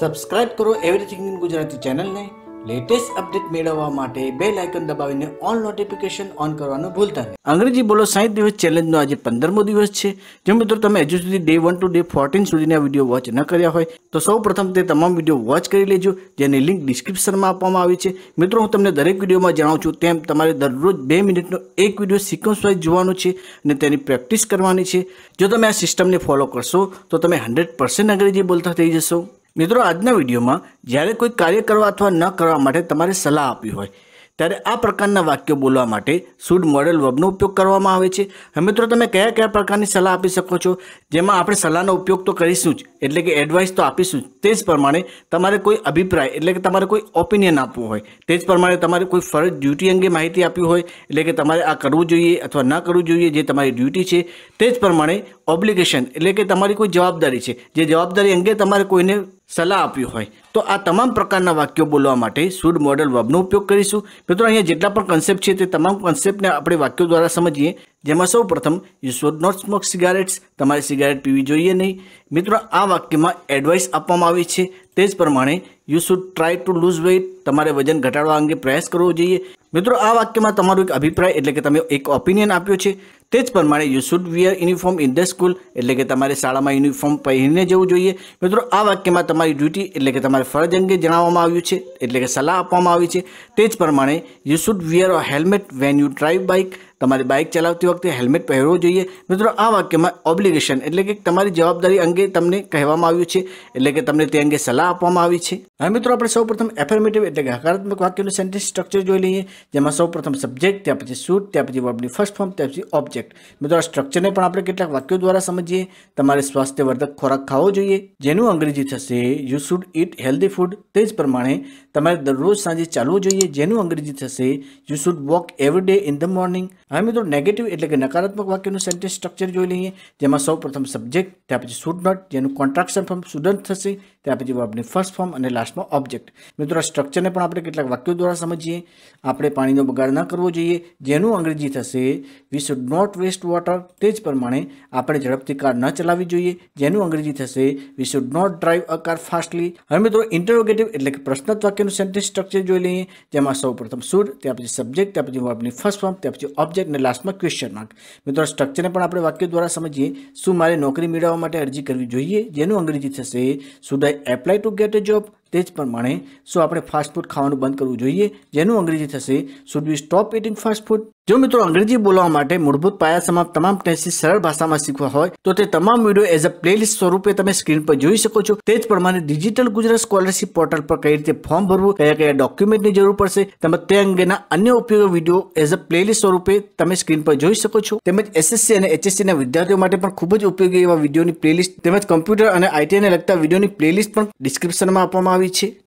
subscribe કરો everything in Gujarati ચેનલને latest update મેળવવા માટે બે લાયકન દબાવીને ઓલ નોટિફિકેશન ઓન કરવાનું ભૂલતા નહીં અંગ્રેજી બોલો સાહીઠ દિવસ ચેલેન્જનો આજે પંદરમો દિવસ છે જો મિત્રો તમે હજુ સુધી day one to day fourteen સુધીના વિડીયો વોચ ન કર્યા હોય તો સૌ પ્રથમ તે તમામ વિડીયો વોચ કરી લેજો જેની લિંક ડિસ્ક્રિપ્શનમાં આપવામાં આવી છે મિત્રો હું તમને દરેક વિડીયોમાં જણાવું છું તેમ તમારે દરરોજ બે મિનિટનો એક વિડીયો સિક્વન્સ વાઇઝ જોવાનો છે અને તેની પ્રેક્ટિસ કરવાની છે જો તમે આ સિસ્ટમને ફોલો કરશો તો તમે હંડ્રેડ અંગ્રેજી બોલતા થઈ જશો મિત્રો આજના વિડીયોમાં જ્યારે કોઈ કાર્ય કરવા અથવા ન કરવા માટે તમારે સલાહ આપવી હોય ત્યારે આ પ્રકારના વાક્યો બોલવા માટે સુડ મોડેલ વર્બનો ઉપયોગ કરવામાં આવે છે હવે મિત્રો તમે કયા કયા પ્રકારની સલાહ આપી શકો છો જેમાં આપણે સલાહનો ઉપયોગ તો કરીશું જ એટલે કે એડવાઇસ તો આપીશું જ તે જ પ્રમાણે તમારે કોઈ અભિપ્રાય એટલે કે તમારે કોઈ ઓપિનિયન આપવું હોય તે જ પ્રમાણે તમારે કોઈ ફરજ ડ્યુટી અંગે માહિતી આપવી હોય એટલે કે તમારે આ કરવું જોઈએ અથવા ન કરવું જોઈએ જે તમારી ડ્યુટી છે તે જ પ્રમાણે ઓબ્લિગેશન એટલે કે તમારી કોઈ જવાબદારી છે જે જવાબદારી અંગે તમારે કોઈને સલાહ આપ્યું હોય તો આ તમામ પ્રકારના વાક્યો બોલવા માટે સુડ મોડલ વર્બનો ઉપયોગ કરીશું મિત્રો અહીંયા જેટલા પણ કન્સેપ્ટ છે તે તમામ કન્સેપ્ટને આપણે વાક્યો દ્વારા સમજીએ જેમાં સૌ પ્રથમ you should not smoke cigarettes તમારે સિગારેટ પીવી જોઈએ નહીં મિત્રો આ વાક્યમાં એડવાઇસ આપવામાં આવી છે તે જ પ્રમાણે you should try to lose weight તમારે વજન ઘટાડવા અંગે પ્રયાસ કરવો જોઈએ મિત્રો આ વાક્યમાં તમારો એક અભિપ્રાય એટલે કે તમે એક ઓપિનિયન આપ્યો છે તે જ પ્રમાણે you should wear uniform in the school એટલે કે તમારે શાળામાં યુનિફોર્મ પહેરીને જવું જોઈએ મિત્રો આ વાક્યમાં તમારી ડ્યુટી એટલે કે તમારે તમારી ફરજ અંગે જણાવવામાં આવ્યું છે એટલે કે સલાહ આપવામાં આવી છે તે જ પ્રમાણે you should wear a helmet when you drive bike તમારી બાઇક ચલાવતી વખતે હેલ્મેટ પહેરવો જોઈએ મિત્રો આ વાક્યમાં ઓબ્લિગેશન એટલે કે તમારી જવાબદારી અંગે તમને કહેવામાં આવ્યું છે એટલે કે તમને તે અંગે સલાહ આપવામાં આવી છે હવે મિત્રો આપણે સૌપ્રથમ એફર્મેટિવ એટલે કે હકારાત્મક વાક્યનું સેન્ટેન્સ સ્ટ્રક્ચર જોઈ લઈએ જેમાં સૌપ્રથમ સબ્જેક્ટ ત્યાં પછી સૂટ ત્યાં પછી વર્બની ફર્સ્ટ ફોર્મ ત્યાર પછી ઓબ્જેક્ટ મિત્રો આ સ્ટ્રક્ચરને પણ આપણે કેટલાક વાક્યો દ્વારા સમજીએ તમારે સ્વાસ્થ્યવર્ધક ખોરાક ખાવો જોઈએ જેનું અંગ્રેજી થશે you should eat healthy food તે જ પ્રમાણે તમારે દરરોજ સાંજે ચાલવું જોઈએ જેનું અંગ્રેજી થશે you should walk every day in the morning હવે મિત્રો નેગેટિવ એટલે કે નકારાત્મક વાક્યનું સેન્ટેન્સ સ્ટ્રક્ચર જોઈ લઈએ જેમાં સૌપ્રથમ સબ્જેક્ટ ત્યાં પછી શુડ નોટ જેનું કોન્ટ્રાક્શન ફોર્મ સ્ટુડન્ટ થશે તે પછી જવાબની ફર્સ્ટ ફોર્મ અને લાસ્ટમાં ઓબ્જેક્ટ મિત્રો આ સ્ટ્રક્ચરને પણ આપણે કેટલાક વાક્યો દ્વારા સમજીએ આપણે પાણીનો બગાડ ન કરવો જોઈએ જેનું અંગ્રેજી થશે we should not waste water તે જ પ્રમાણે આપણે ઝડપથી કાર ન ચલાવવી જોઈએ જેનું અંગ્રેજી થશે we should not drive a car fastly હવે મિત્રો ઇન્ટરોગેટિવ એટલે કે પ્રશ્નાર્થ વાક્યનું સેન્ટેન્સ સ્ટ્રક્ચર જોઈ લઈએ જેમાં સૌ પ્રથમ શુડ ત્યાર પછી સબ્જેક્ટ ત્યાર પછી આપની ફર્સ્ટ ફોર્મ ત્યાર પછી ઓબ્જેક્ટ અને લાસ્ટમાં ક્વેશ્ચન માર્ક મિત્રો સ્ટ્રક્ચરને પણ આપણે વાક્ય દ્વારા સમજીએ શું મારે નોકરી મેળવવા માટે અરજી કરવી જોઈએ જેનું અંગ્રેજી થશે should I apply to get a job તે જ પ્રમાણે શું આપણે ફાસ્ટ ફૂડ ખાવાનું બંધ કરવું જોઈએ જેનું અંગ્રેજી થશે should be stop eating fast food જો મિત્રો અંગ્રેજી બોલવા માટે મૂળભૂત પાયા સમાપ્ત તમામ ટેન્સી સરળ ભાષામાં શીખવા હોય તો તે તમામ વિડીયો એઝ અ પ્લેલિસ્ટ સ્વરૂપે તમે સ્ક્રીન પર જોઈ શકો છો તે જ પ્રમાણે ડિજિટલ ગુજરાત સ્કોલરશિપ પોર્ટલ પર કઈ રીતે ફોર્મ ભરવું કયા કયા ડોક્યુમેન્ટની જરૂર પડશે તેમજ તે અંગેના અન્ય ઉપયોગ વિડીયો એઝ અ પ્લેલિસ્ટ સ્વરૂપે તમે સ્ક્રીન પર જોઈ શકો છો તેમજ એસએસસી અને એચએસસીના વિદ્યાર્થીઓ માટે પણ ખૂબ જ ઉપયોગી એવા વિડીયોની પ્લેલિસ્ટ તેમજ કમ્પ્યુટર અને આઈટીઆઈને લગતા વિડીયોની પ્લેલિસ્ટ પણ ડિસ્ક્રિપ્શનમાં આપવામાં આવે આવી છે